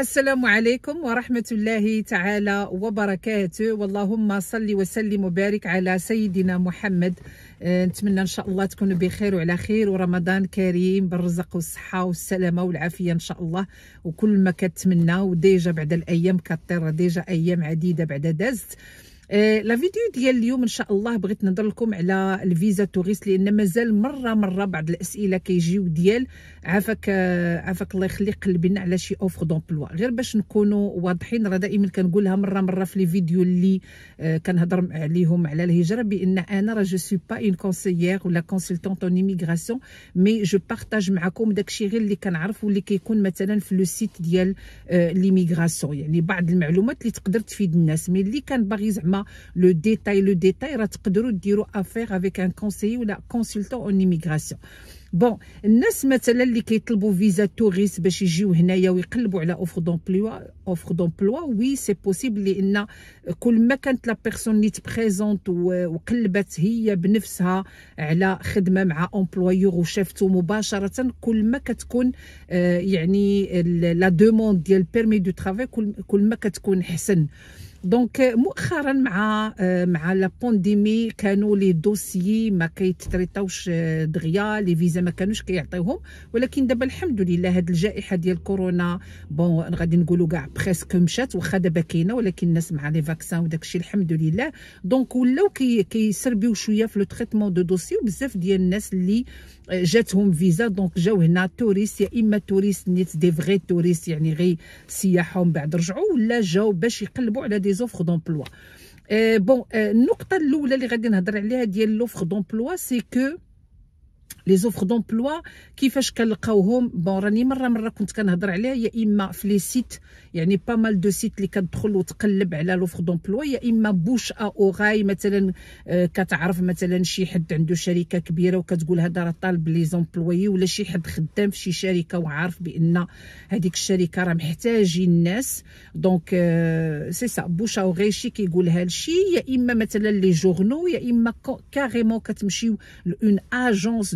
السلام عليكم ورحمة الله تعالى وبركاته واللهم صل وسلم وبارك على سيدنا محمد آه، نتمنى ان شاء الله تكونوا بخير وعلى خير ورمضان كريم بالرزق والصحه والسلامه والعافيه ان شاء الله وكل ما كتمنى وديجا بعد الايام كطير ديجا ايام عديده بعد دازت آه، لا فيديو ديال اليوم ان شاء الله بغيت نهضر لكم على الفيزا توريست لان مازال مره مره بعض الاسئله كيجيو ديال عافاك آه، عافاك الله يخليك قلبنا على شي اوفر دومبلوا غير باش نكونوا واضحين راه دائما كنقولها مره مره في لي فيديو اللي آه، كنهضر عليهم على الهجره بان انا راه جو سوي با اون كونسيير ولا كونسلتونت اون ايميغراسيون مي جو بارطاج معكم داكشي غير اللي كنعرف واللي كيكون مثلا في لو سيت ديال ليميغراسيون يعني بعض المعلومات اللي تقدر تفيد الناس مي اللي كان باغي زعما le détail, le détail, tu dire affaire avec un conseiller ou un consultant en immigration. Bon, les gens qui demandent visa touriste, ben ils viennent ici et ils cliquent sur d'emploi. Offre d'emploi, oui, c'est possible. Il y a tout le moment la personne est présente ou euh, ou cliquent, elle est bénéfice sur la service avec ou chef tout euh, la demande du permis de travail, est bien. دونك euh, مؤخرا مع euh, مع لا بانديمي كانوا لي دوسيي ما كيتريطاوش euh, دغيا لي فيزا ما كانوش كيعطيوهم ولكن دابا الحمد لله هاد الجائحه ديال كورونا بون غادي نقولوا كاع بريسك مشات واخا دابا كاينه ولكن الناس مع لي فاكسان وداك الشيء الحمد لله دونك ولاو كيسربيو كي شويه في لو تريتمون دو دوسي وبزاف ديال الناس اللي جاتهم فيزا دونك جاو هنا توريست يا اما توريست نيت دي فغي توريست يعني غير سياحه ومن بعد رجعوا ولا جاو باش يقلبوا على دي offres d'emploi. bon, euh, nous l'offre d'emploi, c'est que لي زوفر دومبلوا كيفاش كنلقاوهم بون راني مره مره كنت كنهضر عليها يا اما في لي سيت يعني با مال دو سيت اللي كتدخل وتقلب على لوفر دومبلوا يا اما بوش ا اوغاي مثلا آه، كتعرف مثلا شي حد عنده شركه كبيره وكتقول هذا راه طالب لي زومبلوي ولا شي حد خدام في شي شركه وعارف بان هذيك الشركه راه محتاجين الناس دونك سي سا بوش ا اوغاي شي كيقولها لشي يا اما مثلا لي جورنو يا اما كاريمون كتمشيو لون اجونس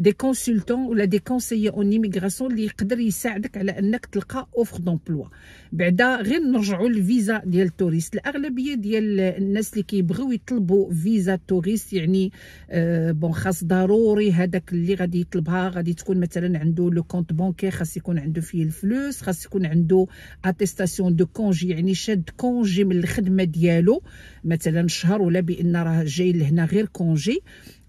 دي كونسلتون ولا دي كونسيي اون ايميغراسيون اللي يقدر يساعدك على انك تلقى اوفر دونبلوا بعدا غير نرجعوا للفيزا ديال التوريست الاغلبيه ديال الناس اللي كيبغيو يطلبوا فيزا توريست يعني آه بون خاص ضروري هذاك اللي غادي يطلبها غادي تكون مثلا عنده لو كونت بانكي خاص يكون عنده فيه الفلوس خاص يكون عنده اتيستاسيون دو كونجي يعني شاد كونجي من الخدمه ديالو مثلا شهر ولا بان راه جاي لهنا غير كونجي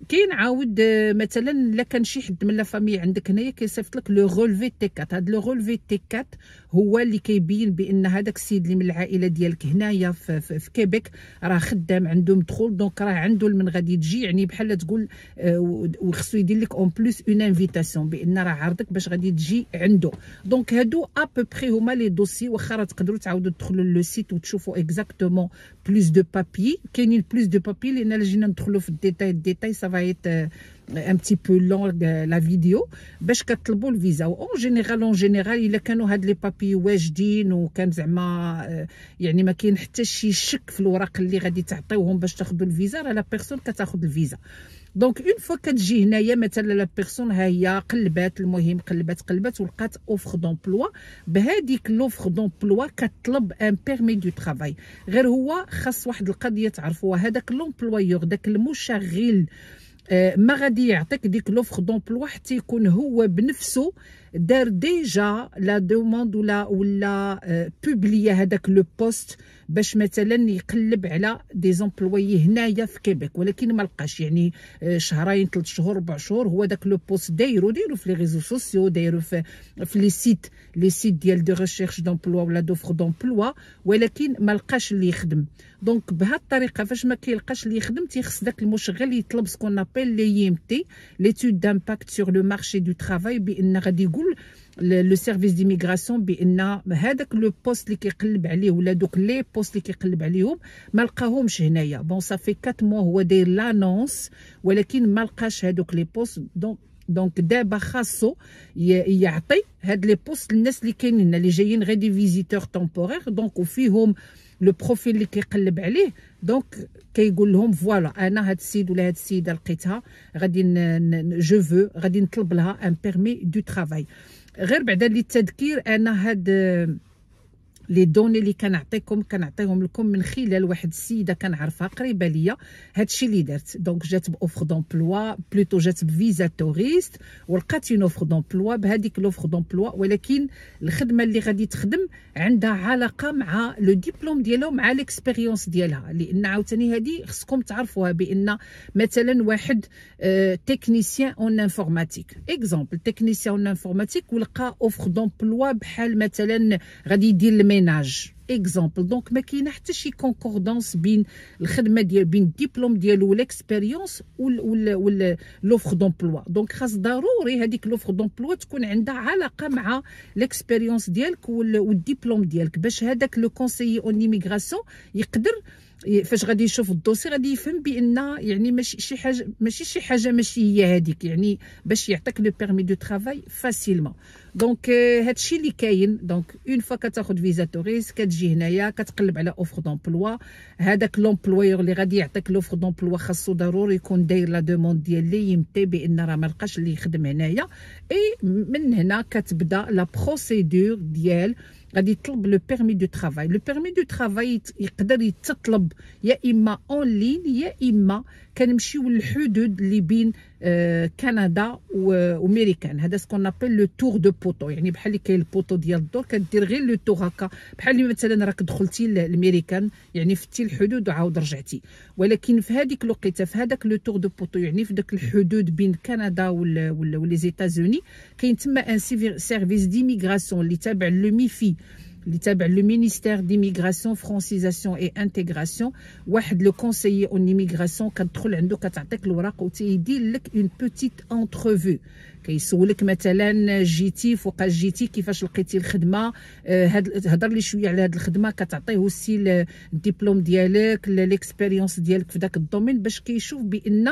كاين عاود آه، مثلا الا كان شي حد من لافامي عندك هنايا كيصيفط لك لو غولفي تي 4 هاد لو غولفي تي 4 هو اللي كيبين بان هذاك السيد اللي من العائله ديالك هنايا في, في, في كيبيك راه خدام عنده مدخول دونك راه عنده من غادي تجي يعني بحال تقول آه، وخصو يدير لك اون بلوس اون انفيتاسيون بان راه عرضك باش غادي تجي عنده دونك هادو ابوبخي هما لي دوسي واخا راه تقدروا تعاودوا تدخلوا لو سيت وتشوفوا اكزاكتومون بلوس دو بابي كاينين بلوس دو بابي لان جينا ندخلوا في الديتاي الديتاي سا va être euh, un petit peu لا euh, la فيديو باش كطلبوا الفيزا اون جينيرال اون جينيرال الا كانوا هاد لي بابي واجدين وكان زعما يعني ما كاين حتى شي شك في الوراق اللي غادي تعطيوهم باش تاخذوا الفيزا راه لا بيرسون كتاخذ الفيزا دونك اون فوا كتجي هنايا مثلا لا بيرسون ها هي قلبات المهم قلبات قلبات ولقات اوفر دومبلوا بهذيك لوفر دومبلوا كطلب ان بيرمي دو ترافاي غير هو خاص واحد القضيه تعرفوها هذاك لومبلويور داك المشغل آه، ما غادي يعطيك ديك لوفر دومبلوا حتى يكون هو بنفسه دار ديجا لا دوموند ولا ولا بوبلي آه، هذاك لو بوست باش مثلا يقلب على دي زومبلوي هنايا في كيبيك ولكن ما لقاش يعني آه، شهرين ثلاث شهور ربع شهور هو داك لو بوست دايرو دايرو في لي ريزو سوسيو دايرو في في لي سيت لي سيت ديال دو ريشيرش دومبلوا ولا دوفر دومبلوا ولكن ما لقاش اللي يخدم دونك بهالطريقه الطريقه فاش ما كيلقاش اللي يخدم تيخص داك المشغل يطلب سكون ابيل لي ام تي ليتود دامباكت سور لو مارشي دو ترافاي بان غادي يقول كيقول لو سيرفيس ديميغراسيون بان هذاك لو بوست اللي كيقلب عليه ولا دوك لي بوست اللي كيقلب عليهم ما لقاهمش هنايا بون صافي 4 مو هو داير لانونس ولكن ما لقاش هذوك لي بوست دونك دونك دابا خاصو يعطي هاد لي بوست للناس اللي كاينين اللي جايين غير دي فيزيتور تومبورير دونك وفيهم لو بروفيل اللي كيقلب عليه دونك كيقول لهم فوالا انا هاد السيد ولا هاد السيده لقيتها غادي جو فو غادي نطلب لها ان بيرمي دو ترافاي غير بعدا للتذكير انا هاد لي دوني اللي كنعطيكم كنعطيهم لكم من خلال واحد السيده كنعرفها قريبه ليا هادشي اللي درت دونك جات باوفر دومبلوا بلوتو جات بفيزا توريست ولقات اون اوفر دومبلوا بهذيك لوفر دومبلوا ولكن الخدمه اللي غادي تخدم عندها علاقه مع لو ديبلوم ديالها مع ليكسبيريونس ديالها لان عاوتاني هذه خصكم تعرفوها بان مثلا واحد تكنيسيان اون انفورماتيك اكزومبل تكنيسيان اون انفورماتيك ولقى اوفر دومبلوا بحال مثلا غادي يدير ميناج اكزومبل دونك ما كاين حتى شي كونكوردونس بين الخدمه ديال بين الدبلوم ديالو والاكسبيريونس وال لوفر دومبلوا دونك خاص ضروري هذيك لوفر دومبلوا تكون عندها علاقه مع الاكسبيريونس ديالك والدبلوم ديالك باش هذاك لو كونسيي اون ايميغراسيون يقدر إيه، فاش غادي يشوف الدوسي غادي يفهم بان يعني ماشي شي حاجه ماشي شي حاجه ماشي هي هذيك يعني باش يعطيك لو بيرمي دو ترافاي فاسيلمون دونك هادشي اللي كاين دونك اون فوا كتاخد فيزا توريس كتجي هنايا كتقلب على اوفر دومبلوا هذاك لومبلويور اللي غادي يعطيك لوفر دومبلوا خاصو ضروري يكون داير لا دوموند ديال ديالي يمتي بان راه ما لقاش اللي يخدم هنايا اي من هنا كتبدا لا بروسيدور ديال le permis de travail le permis de travail il y a des petits en ligne كنمشيو للحدود اللي بين آه، كندا وميريكان هذا سكون نابيل لو تور دو بوطو يعني بحال اللي كاين البوطو ديال الدور كدير غير لو تور هكا بحال اللي مثلا راك دخلتي لميريكان يعني فتي الحدود وعاود رجعتي ولكن في هذيك الوقيته في هذاك لو تور دو بوطو يعني في داك الحدود بين كندا ولي زيتازوني كاين تما ان سيرفيس ديميغراسيون اللي تابع لو ميفي اللي تابع لو مينيستير ديميغراسيون فرونسيزاسيون اي انتغراسيون واحد لو كونسيي اون ايميغراسيون كتدخل عنده كتعطيك الوراق وتيدير لك اون بوتيت انترفيو كيسولك مثلا جيتي فوق جيتي كيفاش لقيتي الخدمه آه، هاد هضر لي شويه على هاد الخدمه كتعطيه وسي الدبلوم ديالك ليكسبيريونس ديالك في داك الدومين باش كيشوف بان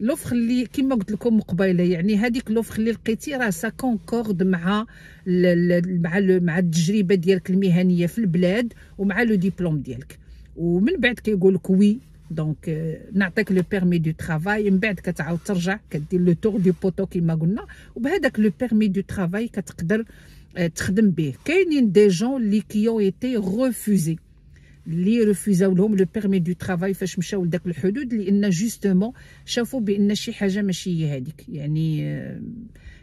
لوفخ اللي كما قلت لكم قبيله يعني هذيك لوفخ اللي لقيتي راه سا كونكورد مع مع مع التجربه ديالك المهنيه في البلاد ومع لو ديبلوم ديالك ومن بعد كيقول لك وي دونك euh، نعطيك لو بيرمي دو ترافاي من بعد كتعاود ترجع كدير لو تور دو بوتو كما قلنا وبهذاك لو بيرمي دو ترافاي كتقدر euh، تخدم به كاينين دي جون اللي كيو ايتي ريفوزي اللي رفزوا لهم لو بيرمي دو ترافاي فاش مشاو لذاك الحدود لان جوستومون شافوا بان شي حاجه ماشي هي هذيك يعني آه،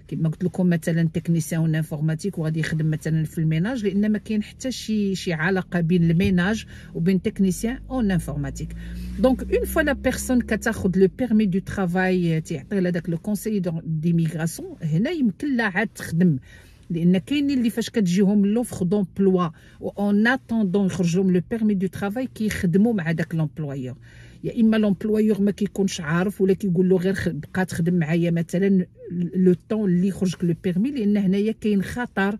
كما قلت لكم مثلا تكنيسيون انفورماتيك وغادي يخدم مثلا في الميناج لان ما كاين حتى شي شي علاقه بين الميناج وبين تكنيسيان اون انفورماتيك دونك اون فوا لا بيرسون كتاخذ لو بيرمي دو ترافاي تيعطي لها داك لو كونسيي ديميغراسيون هنا يمكن لها عاد تخدم لان كاينين اللي فاش كتجيهم لوفر دومبلوا اون اتوندون يخرجوا لهم لو بيرمي دو ترافاي كيخدموا مع داك لومبلويور يا اما لومبلويور ما كيكونش عارف ولا كيقول له غير بقى تخدم معايا مثلا لو طون اللي يخرجك لو بيرمي لان هنايا كاين خطر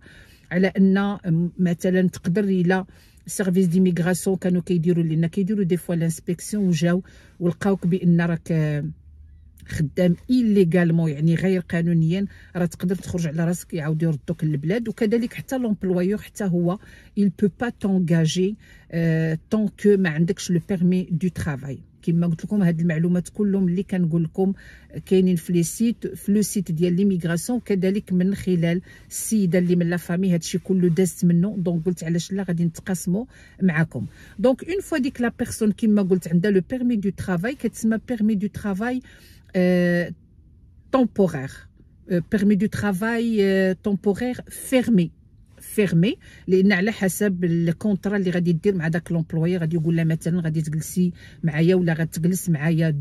على ان مثلا تقدر الى سيرفيس ديميغراسيون كانوا كيديروا لنا كيديروا دي فوا لانسبيكسيون وجاو ولقاوك بان راك خدام ايليغالمون يعني غير قانونيا راه تقدر تخرج على راسك يعاود يردوك للبلاد وكذلك حتى لومبلويور حتى هو il peut pas t'engager euh, tant que ما عندكش لو بيرمي دو ترافاي كما قلت لكم هاد المعلومات كلهم اللي كنقول لكم كاينين في لي سيت في لو سيت ديال ليميغراسيون كذلك من خلال السيده اللي من لا فامي هادشي كله دازت منه دونك قلت علاش لا غادي نتقاسموا معاكم دونك اون فوا ديك لا بيرسون كما قلت عندها لو بيرمي دو ترافاي كتسمى بيرمي دو ترافاي temporaire, permis du travail temporaire fermé Fermé. les Il حسب الكونترا اللي غادي دير مع داك لومبلوي غادي يقول لها مثلا غادي تجلسي 2 3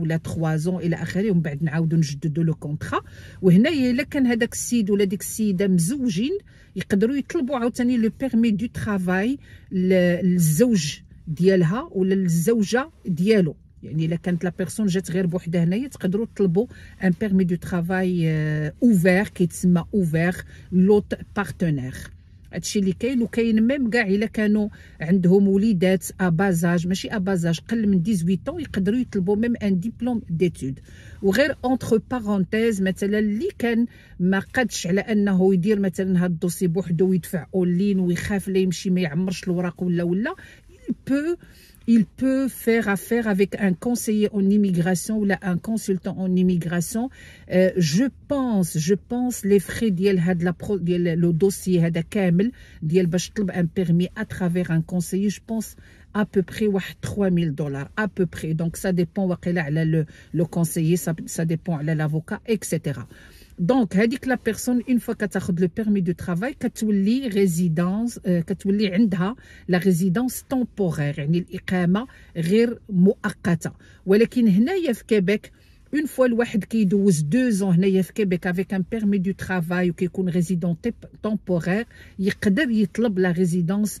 et le ومن بعد نعاودو le ديالها يعني الا كانت لا بيرسون جات غير بوحدها هنايا تقدروا تطلبوا ان بيرمي دو ترافاي اوفير كيتسمى اوفير لوت بارتنير هادشي اللي كاين وكاين ميم كاع الا كانوا عندهم وليدات ابازاج ماشي ابازاج قل من 18 يقدروا يطلبوا ميم ان ديبلوم ديتود وغير اونتر بارونتيز مثلا اللي كان ما قادش على انه يدير مثلا هاد الدوسي بوحدو ويدفع اونلاين ويخاف لا يمشي ما يعمرش الوراق ولا ولا بو il peut faire affaire avec un conseiller en immigration ou un consultant en immigration. Euh, je pense, je pense les frais ديال le dossier هذا permis à travers un conseiller, je pense à peu près 3000 dollars à peu près. Donc ça dépend le, le conseiller, ça, ça dépend l'avocat, etc. Donc, dit la personne, une fois qu'elle a le permis de travail, qu'elle résidence, qu'elle euh, a la résidence temporaire, l'iqama rir mu'akata. Mais au Québec, une fois le واحد qui douze deux ans au Québec avec un permis de travail ou qui est résidente temporaire, il peut demander la résidence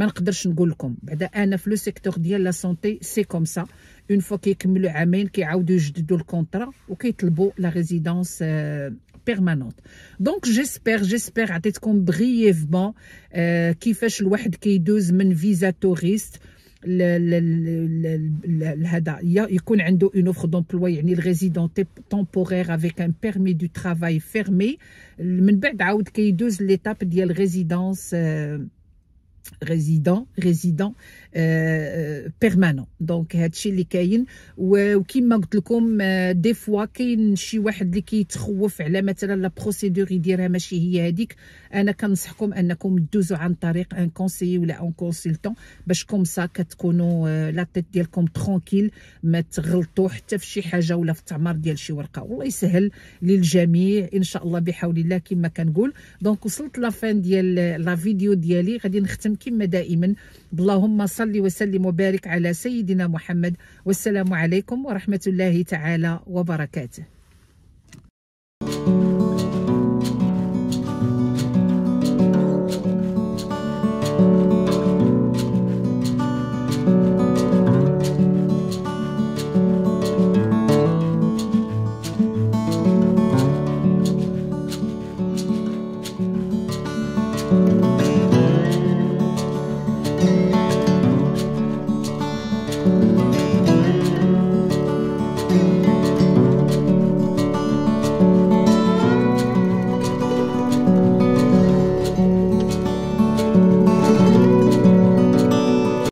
mais le secteur de la santé c'est comme ça une fois que vous les qui contrat vous avez la résidence euh, permanente donc j'espère j'espère à brièvement euh, fait deux a une offre d'emploi temporaire avec un permis du travail fermé l'étape de la résident résident بيرمانون دونك هادشي اللي كاين وكيما قلت لكم دي آه، فوا كاين شي واحد اللي كيتخوف على مثلا لا بروسيدور يديرها ماشي هي هذيك انا كنصحكم انكم دوزوا عن طريق ان كونسيي ولا ان كونسلتون باش كوم سا كتكونوا لا آه، تيت ديالكم ترونكيل ما تغلطوا حتى في شي حاجه ولا في التعمار ديال شي ورقه والله يسهل للجميع ان شاء الله بحول الله كما كنقول دونك وصلت لا فين ديال لا آه، فيديو ديالي غادي نختم وختم كما دائما اللهم صل وسلم وبارك على سيدنا محمد والسلام عليكم ورحمه الله تعالى وبركاته